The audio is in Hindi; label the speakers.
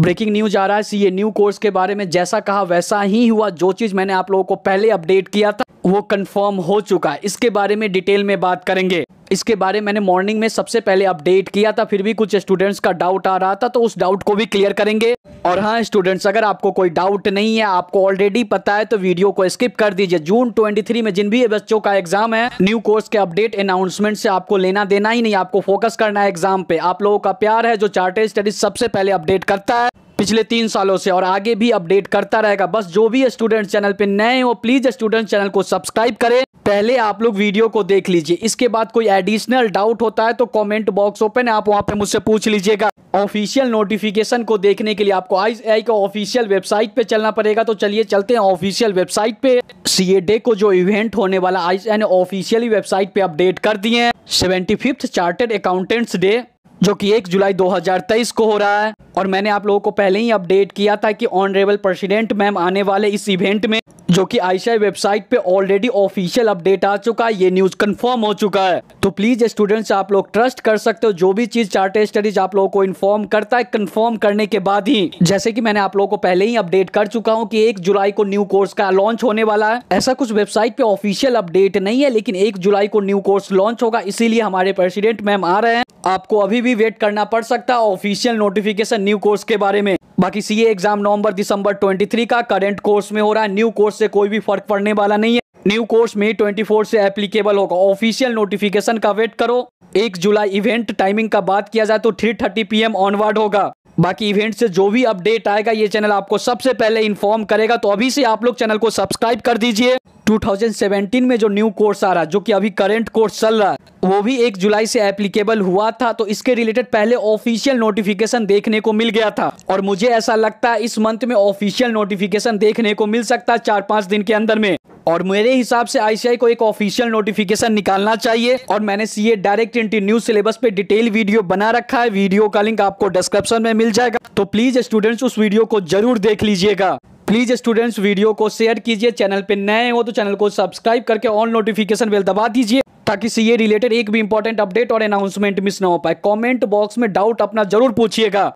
Speaker 1: ब्रेकिंग न्यूज आ रहा है सी ए न्यू कोर्स के बारे में जैसा कहा वैसा ही हुआ जो चीज़ मैंने आप लोगों को पहले अपडेट किया था वो कंफर्म हो चुका है इसके बारे में डिटेल में बात करेंगे इसके बारे मैंने मॉर्निंग में सबसे पहले अपडेट किया था फिर भी कुछ स्टूडेंट्स का डाउट आ रहा था तो उस डाउट को भी क्लियर करेंगे और हाँ स्टूडेंट्स अगर आपको कोई डाउट नहीं है आपको ऑलरेडी पता है तो वीडियो को स्किप कर दीजिए जून 23 में जिन भी बच्चों का एग्जाम है न्यू कोर्स के अपडेट अनाउंसमेंट से आपको लेना देना ही नहीं आपको फोकस करना है एग्जाम पे आप लोगों का प्यार है जो चार्टेड स्टडीज सबसे पहले अपडेट करता है पिछले तीन सालों से और आगे भी अपडेट करता रहेगा बस जो भी स्टूडेंट चैनल पे नए हो प्लीज स्टूडेंट चैनल को सब्सक्राइब करें पहले आप लोग वीडियो को देख लीजिए इसके बाद कोई एडिशनल डाउट होता है तो कमेंट बॉक्स ओपन है आप वहां पे मुझसे पूछ लीजिएगा ऑफिशियल नोटिफिकेशन को देखने के लिए आपको आई आई का ऑफिशियल वेबसाइट पे चलना पड़ेगा तो चलिए चलते हैं ऑफिशियल वेबसाइट पे सी ए डे को जो इवेंट होने वाला आई एन ऑफिशियली वेबसाइट पे अपडेट कर दिए हैं seventy fifth chartered accountants day जो कि एक जुलाई 2023 को हो रहा है और मैंने आप लोगों को पहले ही अपडेट किया था कि ऑनरेबल प्रेसिडेंट मैम आने वाले इस इवेंट में जो कि आयशा वेबसाइट पे ऑलरेडी ऑफिशियल अपडेट आ चुका है ये न्यूज कंफर्म हो चुका है तो प्लीज स्टूडेंट्स आप लोग ट्रस्ट कर सकते हो जो भी चीज चार्टर स्टडीज आप लोगों को इन्फॉर्म करता है कंफर्म करने के बाद ही जैसे कि मैंने आप लोगों को पहले ही अपडेट कर चुका हूँ की एक जुलाई को न्यू कोर्स का लॉन्च होने वाला है ऐसा कुछ वेबसाइट पे ऑफिशियल अपडेट नहीं है लेकिन एक जुलाई को न्यू कोर्स लॉन्च होगा इसीलिए हमारे प्रेसिडेंट मैम आ रहे हैं आपको अभी भी वेट करना पड़ सकता है ऑफिशियल नोटिफिकेशन न्यू कोर्स के बारे में बाकी सीए एग्जाम नवंबर दिसंबर 23 का करंट कोर्स में हो रहा है न्यू कोर्स से कोई भी फर्क पड़ने वाला नहीं है न्यू कोर्स मई 24 से एप्लीकेबल होगा ऑफिशियल नोटिफिकेशन का वेट करो एक जुलाई इवेंट टाइमिंग का बात किया जाए तो थ्री थर्टी पी ऑनवर्ड होगा बाकी इवेंट से जो भी अपडेट आएगा ये चैनल आपको सबसे पहले इन्फॉर्म करेगा तो अभी से आप लोग चैनल को सब्सक्राइब कर दीजिए 2017 में जो न्यू कोर्स आ रहा है जो कि अभी करेंट कोर्स चल रहा है वो भी एक जुलाई से एप्लीकेबल हुआ था तो इसके रिलेटेड पहले ऑफिशियल नोटिफिकेशन देखने को मिल गया था और मुझे ऐसा लगता है इस मंथ में ऑफिशियल नोटिफिकेशन देखने को मिल सकता है चार पांच दिन के अंदर में और मेरे हिसाब से आईसीआई को एक ऑफिशियल नोटिफिकेशन निकालना चाहिए और मैंने CA direct entry news syllabus पे डिटेल वीडियो बना रखा है वीडियो का लिंक आपको डिस्क्रिप्शन में मिल जाएगा तो प्लीज स्टूडेंट्स उस वीडियो को जरूर देख लीजिएगा प्लीज़ स्टूडेंट्स वीडियो को शेयर कीजिए चैनल पे नए हो तो चैनल को सब्सक्राइब करके ऑल नोटिफिकेशन बेल दबा दीजिए ताकि सीए रिलेटेड एक भी इंपॉर्टेंट अपडेट और अनाउंसमेंट मिस ना हो पाए कमेंट बॉक्स में डाउट अपना जरूर पूछिएगा